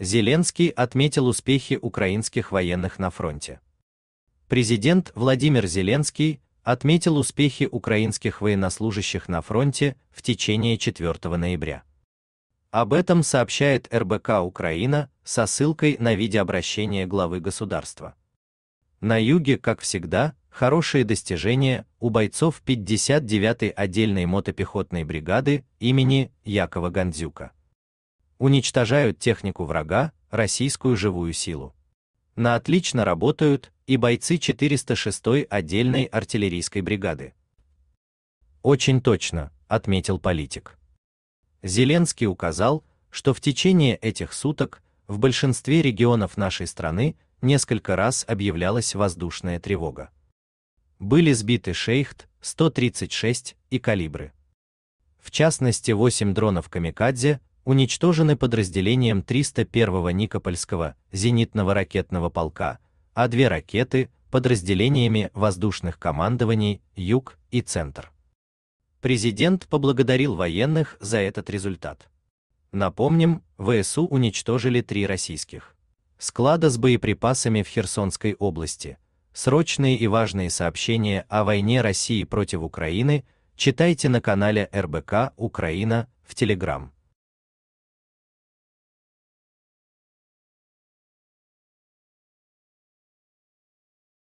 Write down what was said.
Зеленский отметил успехи украинских военных на фронте. Президент Владимир Зеленский отметил успехи украинских военнослужащих на фронте в течение 4 ноября. Об этом сообщает РБК Украина со ссылкой на видеообращение главы государства. На юге, как всегда, хорошие достижения у бойцов 59-й отдельной мотопехотной бригады имени Якова Гандзюка уничтожают технику врага, российскую живую силу. На отлично работают и бойцы 406-й отдельной артиллерийской бригады. Очень точно, отметил политик. Зеленский указал, что в течение этих суток в большинстве регионов нашей страны несколько раз объявлялась воздушная тревога. Были сбиты Шейхт 136 и калибры. В частности, 8 дронов Камикадзе уничтожены подразделением 301-го Никопольского зенитного ракетного полка, а две ракеты подразделениями воздушных командований Юг и Центр. Президент поблагодарил военных за этот результат. Напомним, ВСУ уничтожили три российских склада с боеприпасами в Херсонской области. Срочные и важные сообщения о войне России против Украины читайте на канале РБК Украина в Телеграм.